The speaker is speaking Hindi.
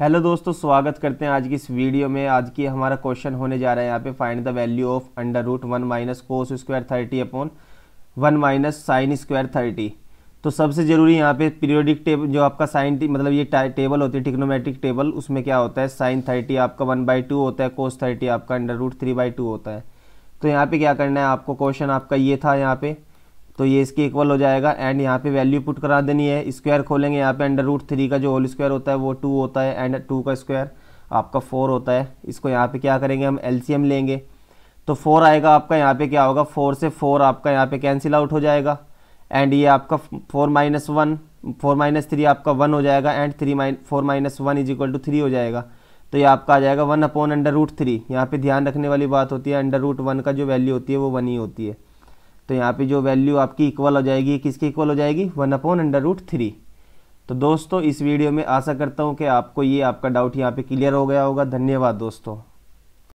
हेलो दोस्तों स्वागत करते हैं आज की इस वीडियो में आज की हमारा क्वेश्चन होने जा रहा है यहाँ पे find the value of under root one minus cos square thirty upon one minus sine square thirty तो सबसे ज़रूरी यहाँ पे पीरियोडिक टेबल जो आपका साइन मतलब ये टेबल होती है टिक्नोमेट्रिक टेबल उसमें क्या होता है साइन थर्टी आपका वन बाई टू होता है कोस थर्टी आपका under root three by two होता है तो यहाँ पर क्या करना है आपको क्वेश्चन आपका ये था यहाँ पर तो ये इसकी इक्वल हो जाएगा एंड यहाँ पे वैल्यू पुट करा देनी है स्क्वायर खोलेंगे यहाँ पे अंडर रूट थ्री का जो होल स्क्वायर होता है वो टू होता है एंड टू का स्क्वायर आपका फोर होता है इसको यहाँ पे क्या करेंगे हम एलसीएम लेंगे तो फोर आएगा आपका यहाँ पे क्या होगा फोर से फोर आपका यहाँ पे कैंसिल आउट हो जाएगा एंड ये आपका four minus one four minus three आपका वन हो जाएगा and three minus four minus one is equal to three हो जाएगा तो ये आपका आ जाएगा one upon under root three यहाँ पे ध्यान रखने वाली बात होती है अंडर रूट वन का जो वैल्यू होती है वो वन ही होती है तो यहाँ पे जो वैल्यू आपकी इक्वल हो जाएगी किसकी इक्वल हो जाएगी one upon under root three तो दोस्तों इस वीडियो में आशा करता हूँ कि आपको ये आपका डाउट यहाँ पे क्लियर हो गया होगा धन्यवाद दोस्तों